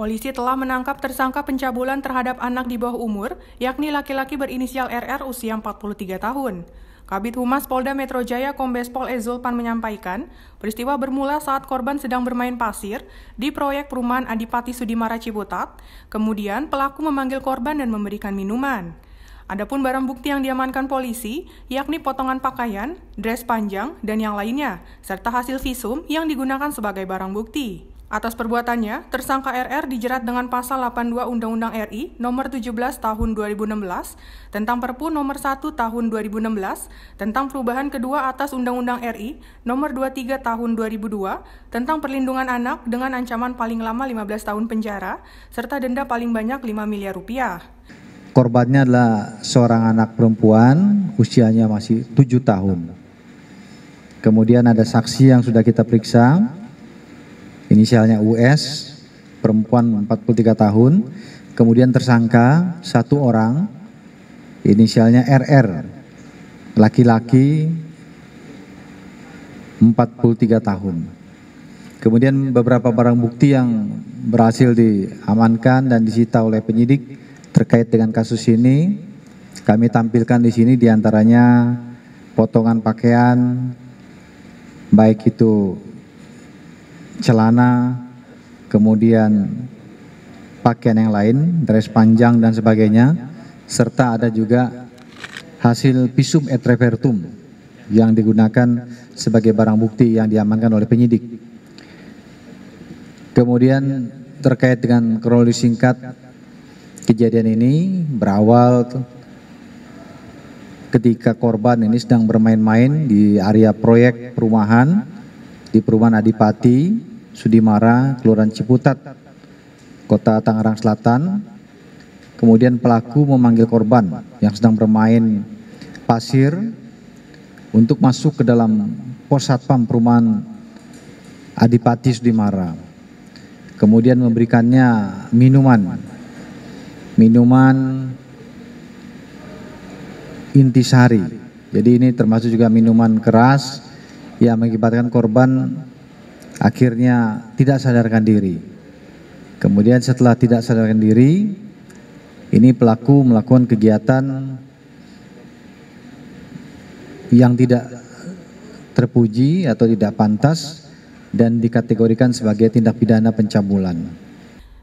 Polisi telah menangkap tersangka pencabulan terhadap anak di bawah umur, yakni laki-laki berinisial RR usia 43 tahun. Kabit Humas Polda Metro Jaya Kombes Pol Ezulpan menyampaikan, peristiwa bermula saat korban sedang bermain pasir di proyek perumahan Adipati Sudimara Ciputat. Kemudian pelaku memanggil korban dan memberikan minuman. Adapun barang bukti yang diamankan polisi, yakni potongan pakaian, dress panjang, dan yang lainnya, serta hasil visum yang digunakan sebagai barang bukti. Atas perbuatannya, tersangka RR dijerat dengan pasal 82 Undang-Undang RI Nomor 17 Tahun 2016 tentang Perpu Nomor 1 Tahun 2016 tentang perubahan kedua atas Undang-Undang RI Nomor 23 Tahun 2002 tentang perlindungan anak dengan ancaman paling lama 15 tahun penjara serta denda paling banyak 5 miliar rupiah. Korbannya adalah seorang anak perempuan usianya masih 7 tahun. Kemudian ada saksi yang sudah kita periksa, inisialnya US, perempuan 43 tahun, kemudian tersangka satu orang, inisialnya RR, laki-laki 43 tahun. Kemudian beberapa barang bukti yang berhasil diamankan dan disita oleh penyidik terkait dengan kasus ini kami tampilkan di sini diantaranya potongan pakaian baik itu celana, kemudian pakaian yang lain, dress panjang dan sebagainya, serta ada juga hasil pisum et repertum yang digunakan sebagai barang bukti yang diamankan oleh penyidik. Kemudian terkait dengan kronologi singkat kejadian ini berawal ketika korban ini sedang bermain-main di area proyek perumahan di perumahan Adipati Sudimara, Kelurahan Ciputat, Kota Tangerang Selatan. Kemudian pelaku memanggil korban yang sedang bermain pasir untuk masuk ke dalam pos satpam perumahan Adipati Sudimara. Kemudian memberikannya minuman. Minuman intisari. Jadi ini termasuk juga minuman keras yang mengakibatkan korban akhirnya tidak sadarkan diri. Kemudian setelah tidak sadarkan diri, ini pelaku melakukan kegiatan yang tidak terpuji atau tidak pantas dan dikategorikan sebagai tindak pidana pencabulan.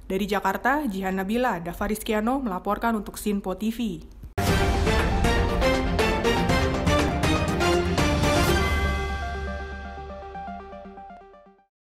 Dari Jakarta, Jihan Nabila, Davariskiano melaporkan untuk Sinpo TV.